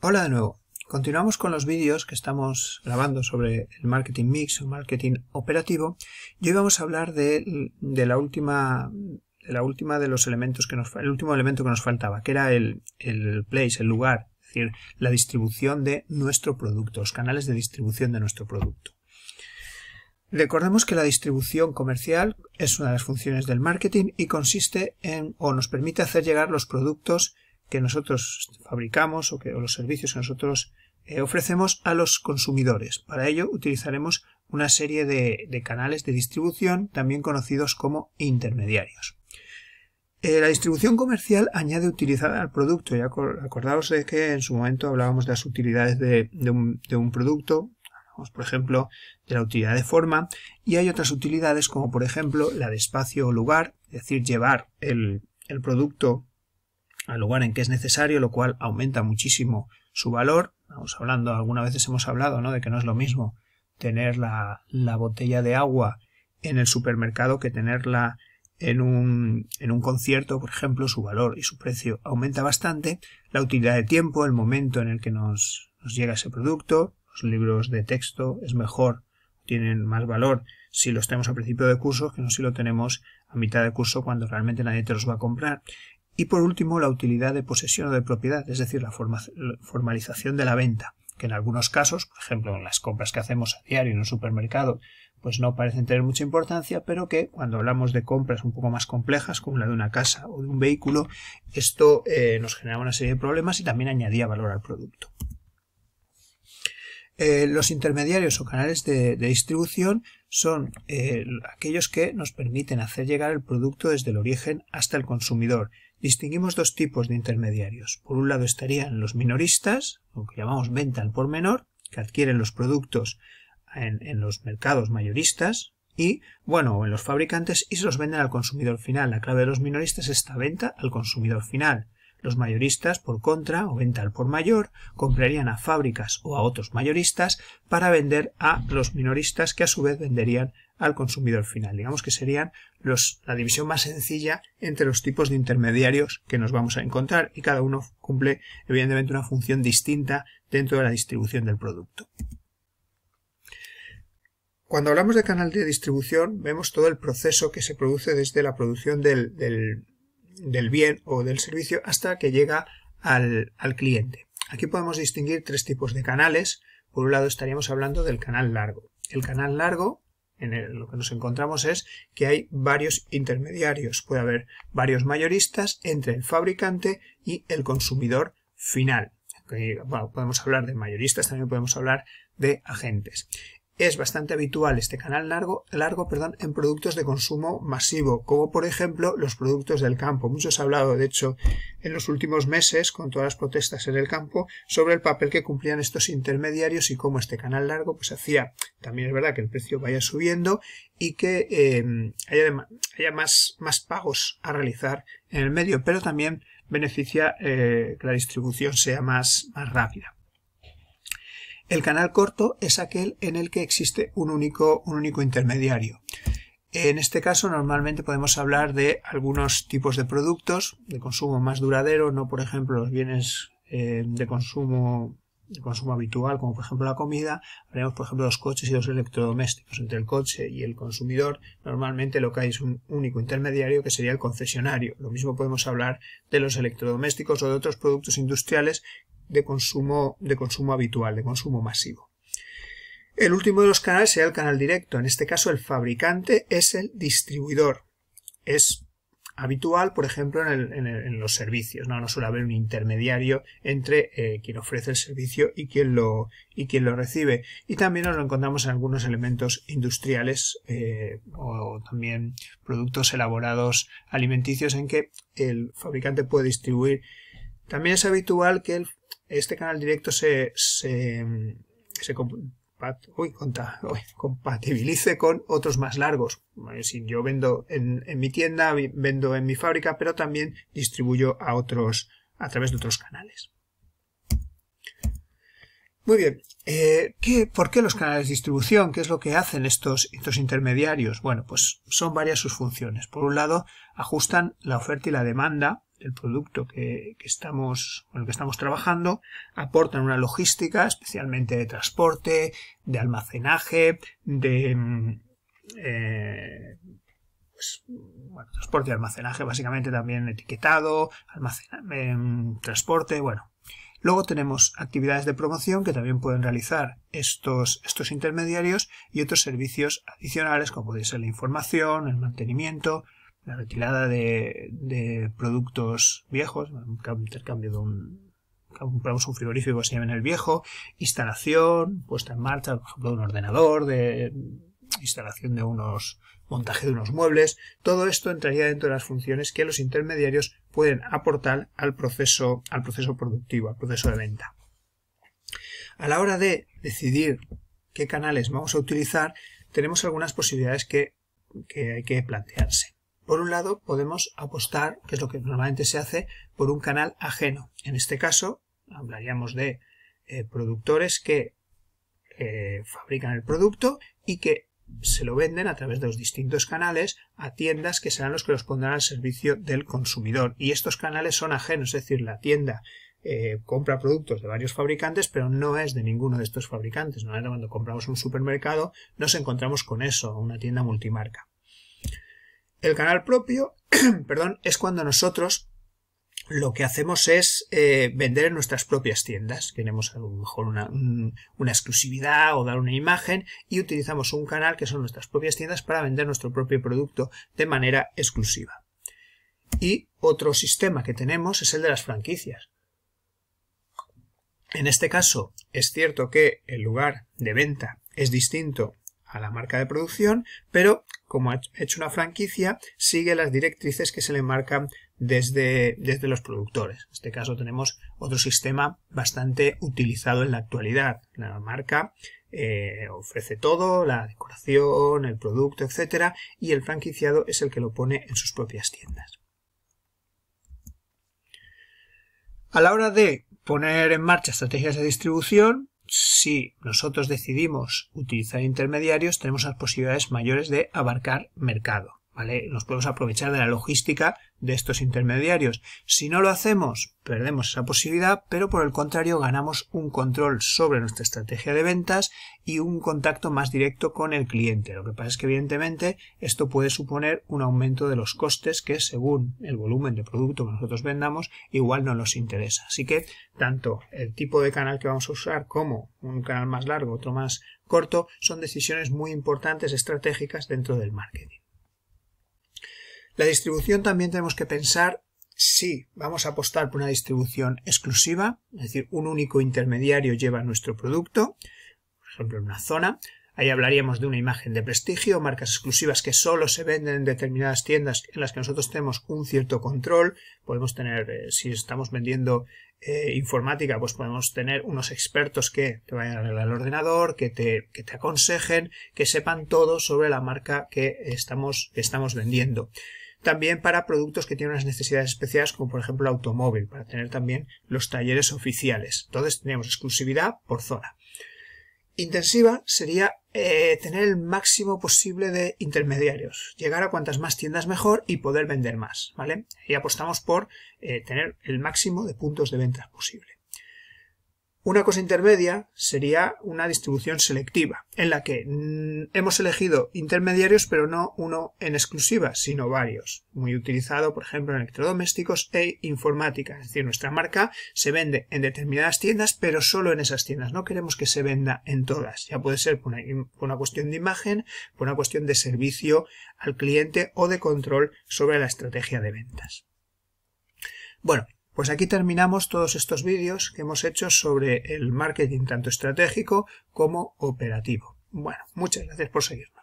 Hola de nuevo. Continuamos con los vídeos que estamos grabando sobre el marketing mix o marketing operativo y hoy vamos a hablar de, la última de los elementos que nos el último elemento que nos faltaba, que era el, el place, el lugar, es decir, la distribución de nuestro producto, los canales de distribución de nuestro producto. Recordemos que la distribución comercial es una de las funciones del marketing y consiste en o nos permite hacer llegar los productos que nosotros fabricamos o, que, los servicios que nosotros eh, ofrecemos a los consumidores. Para ello utilizaremos una serie de, canales de distribución también conocidos como intermediarios. Eh, la distribución comercial añade utilidad al producto. Ya acordaos de que en su momento hablábamos de las utilidades de, un, producto, por ejemplo, de la utilidad de forma, y hay otras utilidades como por ejemplo la de espacio o lugar, es decir, llevar el producto al lugar en que es necesario, lo cual aumenta muchísimo su valor. Vamos hablando, algunas veces hemos hablado, ¿no? De que no es lo mismo tener la, botella de agua en el supermercado que tenerla en un, concierto, por ejemplo, su valor y su precio aumenta bastante. La utilidad de tiempo, el momento en el que nos, nos llega ese producto, los libros de texto es mejor, tienen más valor si los tenemos a principio de curso que no si lo tenemos a mitad de curso cuando realmente nadie te los va a comprar. Y por último, la utilidad de posesión o de propiedad, es decir, la formalización de la venta, que en algunos casos, por ejemplo, en las compras que hacemos a diario en un supermercado, pues no parecen tener mucha importancia, pero que cuando hablamos de compras un poco más complejas, como la de una casa o de un vehículo, esto eh, nos generaba una serie de problemas y también añadía valor al producto. Eh, los intermediarios o canales de, distribución son eh, aquellos que nos permiten hacer llegar el producto desde el origen hasta el consumidor, distinguimos dos tipos de intermediarios. Por un lado estarían los minoristas, lo que llamamos venta al por menor, que adquieren los productos en, los mercados mayoristas y, bueno, en los fabricantes y se los venden al consumidor final. La clave de los minoristas es esta venta al consumidor final. Los mayoristas, por contra, o venta al por mayor, comprarían a fábricas o a otros mayoristas para vender a los minoristas que a su vez venderían al consumidor final. Digamos que serían los, la división más sencilla entre los tipos de intermediarios que nos vamos a encontrar y cada uno cumple evidentemente una función distinta dentro de la distribución del producto. Cuando hablamos de canal de distribución vemos todo el proceso que se produce desde la producción del, bien o del servicio hasta que llega al, al cliente. Aquí podemos distinguir tres tipos de canales. Por un lado estaríamos hablando del canal largo. El canal largo en lo que nos encontramos es que hay varios intermediarios. Puede haber varios mayoristas entre el fabricante y el consumidor final. podemos hablar de mayoristas, también podemos hablar de agentes es bastante habitual este canal largo, largo perdón, en productos de consumo masivo, como por ejemplo los productos del campo. Muchos ha hablado, de hecho, en los últimos meses, con todas las protestas en el campo, sobre el papel que cumplían estos intermediarios y cómo este canal largo pues hacía, también es verdad que el precio vaya subiendo y que em, haya, más, más pagos a realizar en el medio, pero también beneficia eh, que la distribución sea más, más rápida. El canal corto es aquel en el que existe un único, un único intermediario. En este caso normalmente podemos hablar de algunos tipos de productos de consumo más duradero, no por ejemplo los bienes eh, de consumo de consumo habitual, como por ejemplo la comida, haremos por ejemplo los coches y los electrodomésticos. Entre el coche y el consumidor, normalmente lo que hay es un único intermediario que sería el concesionario. Lo mismo podemos hablar de los electrodomésticos o de otros productos industriales de consumo, de consumo habitual, de consumo masivo. El último de los canales sería el canal directo. En este caso, el fabricante es el distribuidor. Es habitual, por ejemplo, en, los servicios. ¿no? suele haber un intermediario entre eh, quien ofrece el servicio y quien, lo, y quien lo recibe. Y también nos lo encontramos en algunos elementos industriales eh, o también productos elaborados alimenticios en que el fabricante puede distribuir. También es habitual que el este canal directo se, compatibilice con otros más largos. Eh, si yo vendo en, mi tienda, vendo en mi fábrica, pero también distribuyo a otros a través de otros canales. Muy bien, eh, ¿qué, ¿por qué los canales de distribución? ¿Qué es lo que hacen estos, estos intermediarios? Bueno, pues son varias sus funciones. Por un lado, ajustan la oferta y la demanda el producto que, estamos, con el que estamos trabajando, aportan una logística, especialmente de transporte, de almacenaje, de mm, eh, pues, transporte y almacenaje, básicamente también etiquetado, eh, transporte, bueno. Luego tenemos actividades de promoción que también pueden realizar estos, estos intermediarios y otros servicios adicionales como puede ser la información, el mantenimiento, la retirada de, productos viejos, intercambio de un, compramos un frigorífico se llama en el viejo, instalación, puesta en marcha, por ejemplo, de un ordenador, de instalación de unos montaje de unos muebles, todo esto entraría dentro de las funciones que los intermediarios pueden aportar al proceso, al proceso productivo, al proceso de venta. A la hora de decidir qué canales vamos a utilizar, tenemos algunas posibilidades que hay que plantearse. Por un lado, podemos apostar, que es lo que normalmente se hace, por un canal ajeno. En este caso, hablaríamos de eh, productores que eh, fabrican el producto y que se lo venden a través de los distintos canales a tiendas que serán los que los pondrán al servicio del consumidor. Y estos canales son ajenos, es decir, la tienda eh, compra productos de varios fabricantes, pero no es de ninguno de estos fabricantes. Normalmente cuando compramos un supermercado nos encontramos con eso, una tienda multimarca. El canal propio, perdón, es cuando nosotros lo que hacemos es eh, vender en nuestras propias tiendas. Tenemos a lo mejor una, una, exclusividad o dar una imagen y utilizamos un canal que son nuestras propias tiendas para vender nuestro propio producto de manera exclusiva. Y otro sistema que tenemos es el de las franquicias. En este caso es cierto que el lugar de venta es distinto a la marca de producción, pero como ha hecho una franquicia, sigue las directrices que se le marcan desde, los productores. En este caso tenemos otro sistema bastante utilizado en la actualidad. La marca eh, ofrece todo, la decoración, el producto, etcétera, y el franquiciado es el que lo pone en sus propias tiendas. A la hora de poner en marcha estrategias de distribución, si nosotros decidimos utilizar intermediarios, tenemos las posibilidades mayores de abarcar mercado. Nos podemos aprovechar de la logística de estos intermediarios. Si no lo hacemos, perdemos esa posibilidad, pero por el contrario ganamos un control sobre nuestra estrategia de ventas y un contacto más directo con el cliente. Lo que pasa es que evidentemente esto puede suponer un aumento de los costes que según el volumen de producto que nosotros vendamos igual no nos interesa. Así que tanto el tipo de canal que vamos a usar como un canal más largo, otro más corto, son decisiones muy importantes estratégicas dentro del marketing. La distribución también tenemos que pensar si vamos a apostar por una distribución exclusiva, es decir, un único intermediario lleva nuestro producto, por ejemplo, en una zona. Ahí hablaríamos de una imagen de prestigio, marcas exclusivas que solo se venden en determinadas tiendas en las que nosotros tenemos un cierto control. Podemos tener, eh, si estamos vendiendo eh, informática, pues podemos tener unos expertos que te vayan a ordenador, que te, aconsejen, que sepan todo sobre la marca que estamos, que estamos vendiendo. También para productos que tienen unas necesidades especiales, como por ejemplo el automóvil, para tener también los talleres oficiales. Entonces tenemos exclusividad por zona. Intensiva sería eh, tener el máximo posible de intermediarios, llegar a cuantas más tiendas mejor y poder vender más, ¿vale? Y apostamos por eh, tener el máximo de puntos de venta posible. Una cosa intermedia sería una distribución selectiva, en la que mm, hemos elegido intermediarios pero no uno en exclusiva, sino varios. Muy utilizado, por ejemplo, en electrodomésticos e informática. Es decir, nuestra marca se vende en determinadas tiendas, pero solo en esas tiendas. No queremos que se venda en todas. Ya puede ser por una, cuestión de imagen, por una cuestión de servicio al cliente o de control sobre la estrategia de ventas. Bueno, pues aquí terminamos todos estos vídeos que hemos hecho sobre el marketing tanto estratégico como operativo. Bueno, muchas gracias por seguirnos.